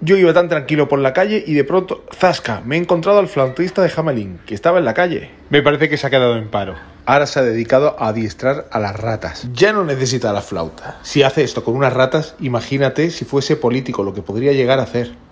Yo iba tan tranquilo por la calle y de pronto, zasca, me he encontrado al flautista de Hamelin, que estaba en la calle. Me parece que se ha quedado en paro. Ahora se ha dedicado a adiestrar a las ratas. Ya no necesita la flauta. Si hace esto con unas ratas, imagínate si fuese político lo que podría llegar a hacer.